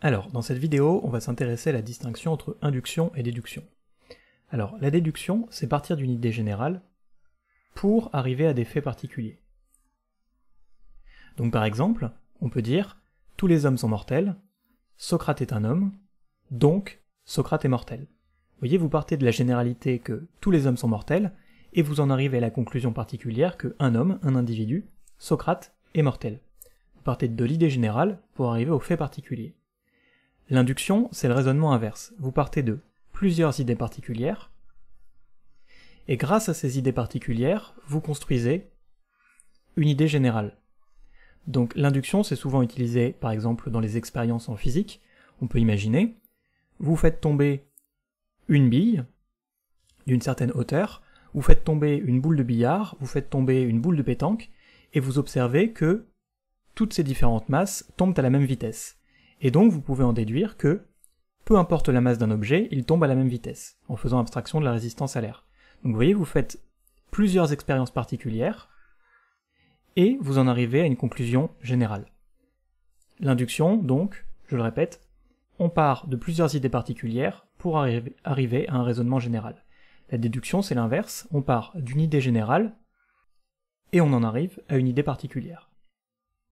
Alors, dans cette vidéo, on va s'intéresser à la distinction entre induction et déduction. Alors, la déduction, c'est partir d'une idée générale pour arriver à des faits particuliers. Donc par exemple, on peut dire « tous les hommes sont mortels, Socrate est un homme, donc Socrate est mortel ». Vous voyez, vous partez de la généralité que tous les hommes sont mortels, et vous en arrivez à la conclusion particulière que un homme, un individu, Socrate, est mortel. Vous partez de l'idée générale pour arriver aux faits particuliers. L'induction, c'est le raisonnement inverse. Vous partez de plusieurs idées particulières, et grâce à ces idées particulières, vous construisez une idée générale. Donc l'induction, c'est souvent utilisé par exemple dans les expériences en physique. On peut imaginer, vous faites tomber une bille d'une certaine hauteur, vous faites tomber une boule de billard, vous faites tomber une boule de pétanque, et vous observez que toutes ces différentes masses tombent à la même vitesse. Et donc vous pouvez en déduire que, peu importe la masse d'un objet, il tombe à la même vitesse, en faisant abstraction de la résistance à l'air. Donc vous voyez, vous faites plusieurs expériences particulières, et vous en arrivez à une conclusion générale. L'induction, donc, je le répète, on part de plusieurs idées particulières pour arriver à un raisonnement général. La déduction, c'est l'inverse, on part d'une idée générale, et on en arrive à une idée particulière.